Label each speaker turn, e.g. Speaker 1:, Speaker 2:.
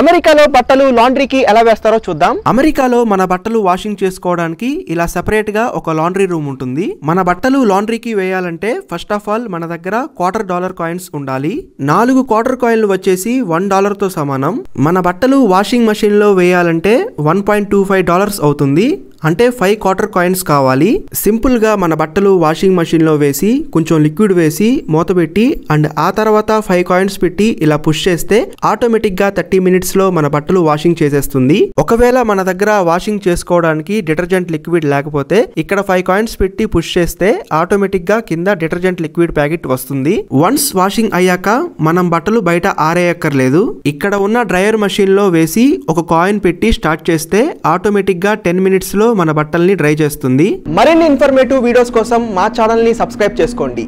Speaker 1: అమెరికాలో బట్టలు లాండ్రీకి ఎలా వేస్తారో చూద్దాం అమెరికాలో మన బట్టలు వాషింగ్ చేసుకోవడానికి ఇలా సెపరేట్ గా ఒక లాండ్రీ రూమ్ ఉంటుంది మన బట్టలు లాండ్రీకి వేయాలంటే ఫస్ట్ ఆఫ్ ఆల్ మన దగ్గర క్వార్టర్ డాలర్ కాయిన్స్ ఉండాలి నాలుగు క్వార్టర్ కాయిన్లు వచ్చేసి వన్ డాలర్ తో సమానం మన బట్టలు వాషింగ్ మెషిన్ లో వేయాలంటే one point two five dollars అవుతుంది అంటే ఫైవ్ క్వార్టర్ కాయిన్స్ కావాలి సింపుల్గా మన బట్టలు వాషింగ్ మెషిన్లో వేసి కొంచెం లిక్విడ్ వేసి మూత పెట్టి అండ్ ఆ తర్వాత ఫైవ్ కాయిన్స్ పెట్టి ఇలా పుష్ చేస్తే ఆటోమేటిక్గా థర్టీ మినిట్స్లో మన బట్టలు వాషింగ్ చేసేస్తుంది ఒకవేళ మన దగ్గర వాషింగ్ చేసుకోవడానికి డిటర్జెంట్ లిక్విడ్ లేకపోతే ఇక్కడ ఫైవ్ కాయిన్స్ పెట్టి పుష్ చేస్తే ఆటోమేటిక్గా కింద డిటర్జెంట్ లిక్విడ్ ప్యాకెట్ వస్తుంది వన్స్ వాషింగ్ అయ్యాక మనం బట్టలు బయట ఆరేయక్కర్లేదు ఇక్కడ ఉన్న డ్రయర్ మెషిన్లో వేసి ఒక కాయిన్ పెట్టి స్టార్ట్ చేస్తే ఆటోమేటిక్గా టెన్ మినిట్స్లో మన బట్టల్ని డ్రై చేస్తుంది మరిన్ని ఇన్ఫర్మేటివ్ వీడియోస్ కోసం మా ఛానల్ని సబ్స్క్రైబ్ చేసుకోండి